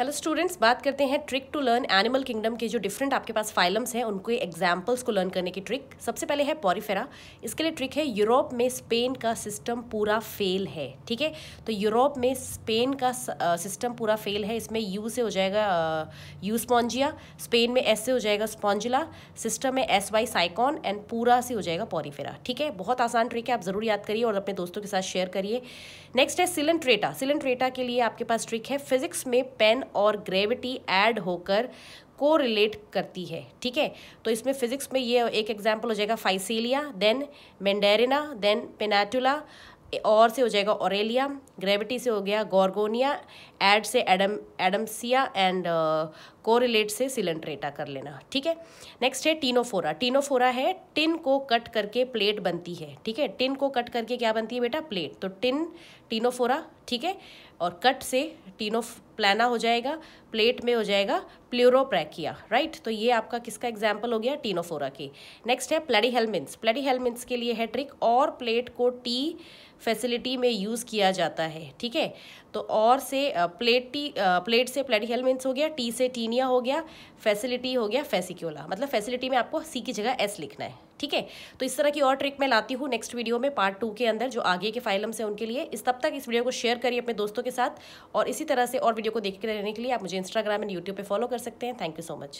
hello students बात करते हैं trick to learn animal kingdom के जो डिफरेंट आपके पास फाइलम्स हैं उनके एग्जाम्पल्स को लर्न करने की ट्रिक सबसे पहले है पॉरीफेरा इसके लिए ट्रिक है यूरोप में स्पेन का सिस्टम पूरा फेल है ठीक है तो यूरोप में स्पेन का सिस्टम पूरा फेल है इसमें यू से हो जाएगा यू स्पॉन्जिया स्पेन में एस से हो जाएगा स्पॉन्जिला सिस्टम में एस वाई साइकॉन एंड पूरा से हो जाएगा पॉरीफेरा ठीक है बहुत आसान ट्रिक है आप ज़रूर याद करिए और अपने दोस्तों के साथ शेयर करिए नेक्स्ट है सिलेंट्रेटा सिलेंट्रेटा के लिए आपके पास ट्रिक है फिजिक्स में पेन और ग्रेविटी ऐड होकर को रिलेट करती है ठीक है तो इसमें फिजिक्स में ये एक एग्जाम्पल हो जाएगा Physalia then Meandrina then Pennatula और से हो जाएगा ओरेलिया ग्रेविटी से हो गया गॉर्गोनिया एड से एडम एडम्सिया एंड कोरिलेट से सिलेंट्रेटा कर लेना ठीक है नेक्स्ट है टीनोफोरा टीनोफोरा है टिन को कट करके प्लेट बनती है ठीक है टिन को कट करके क्या बनती है बेटा प्लेट तो टिन टीनोफोरा ठीक है और कट से टीनो प्लाना हो जाएगा प्लेट में हो जाएगा प्ल्यूरोप्रैकिया राइट तो ये आपका किसका एग्जाम्पल हो गया टीनोफोरा की नेक्स्ट है प्लेडी हेलमिन्स प्लेडी हेलमिन्स के लिए है ट्रिक और प्लेट को टी फैसिलिटी में यूज़ किया जाता है ठीक है तो और से प्लेट टी प्लेट से प्लेडी हेलमिन्स हो गया टी से टीनिया हो गया फैसिलिटी हो गया फेसिक्योला मतलब फैसिलिटी में आपको सी की जगह एस लिखना है ठीक है तो इस तरह की और ट्रिक मैं लाती हूँ नेक्स्ट वीडियो में पार्ट टू के अंदर जो आगे के फाइलम्स हैं उनके लिए इस तब तक इस वीडियो को शेयर करिए अपने दोस्तों के साथ और इसी तरह से और वीडियो को देखते रहने के लिए आप मुझे इंस्टाग्राम एंड यूट्यूब पर फॉलो कर सकते हैं थैंक यू सो मच